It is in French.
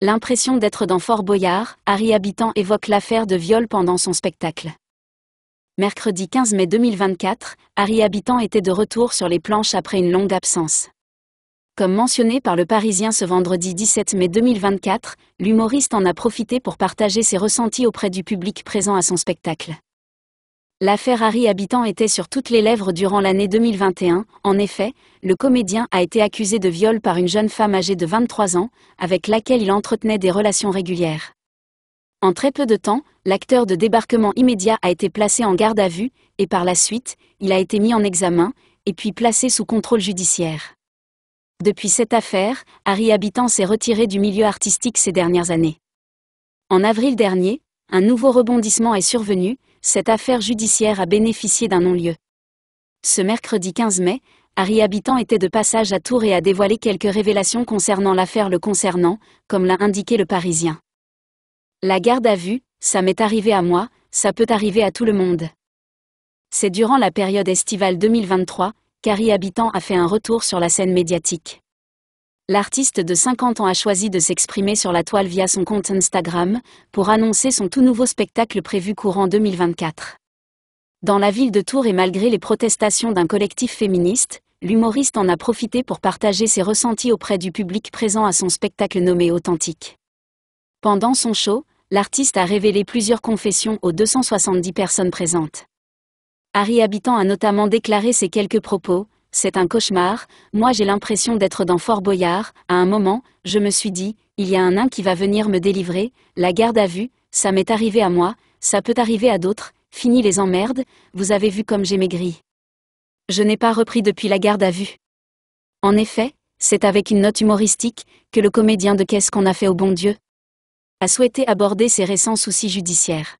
L'impression d'être dans Fort Boyard, Harry Habitant évoque l'affaire de viol pendant son spectacle. Mercredi 15 mai 2024, Harry Habitant était de retour sur les planches après une longue absence. Comme mentionné par le Parisien ce vendredi 17 mai 2024, l'humoriste en a profité pour partager ses ressentis auprès du public présent à son spectacle. L'affaire Harry Habitant était sur toutes les lèvres durant l'année 2021. En effet, le comédien a été accusé de viol par une jeune femme âgée de 23 ans, avec laquelle il entretenait des relations régulières. En très peu de temps, l'acteur de débarquement immédiat a été placé en garde à vue, et par la suite, il a été mis en examen, et puis placé sous contrôle judiciaire. Depuis cette affaire, Harry Habitant s'est retiré du milieu artistique ces dernières années. En avril dernier, un nouveau rebondissement est survenu, cette affaire judiciaire a bénéficié d'un non-lieu. Ce mercredi 15 mai, Harry Habitant était de passage à Tours et a dévoilé quelques révélations concernant l'affaire le concernant, comme l'a indiqué le Parisien. La garde à vue, ça m'est arrivé à moi, ça peut arriver à tout le monde. C'est durant la période estivale 2023 qu'Harry Habitant a fait un retour sur la scène médiatique l'artiste de 50 ans a choisi de s'exprimer sur la toile via son compte Instagram pour annoncer son tout nouveau spectacle prévu courant 2024. Dans la ville de Tours et malgré les protestations d'un collectif féministe, l'humoriste en a profité pour partager ses ressentis auprès du public présent à son spectacle nommé Authentique. Pendant son show, l'artiste a révélé plusieurs confessions aux 270 personnes présentes. Harry Habitant a notamment déclaré ses quelques propos c'est un cauchemar, moi j'ai l'impression d'être dans Fort Boyard, à un moment, je me suis dit, il y a un nain qui va venir me délivrer, la garde à vue, ça m'est arrivé à moi, ça peut arriver à d'autres, fini les emmerdes, vous avez vu comme j'ai maigri. Je n'ai pas repris depuis la garde à vue. En effet, c'est avec une note humoristique que le comédien de Qu'est-ce qu'on a fait au bon Dieu a souhaité aborder ses récents soucis judiciaires.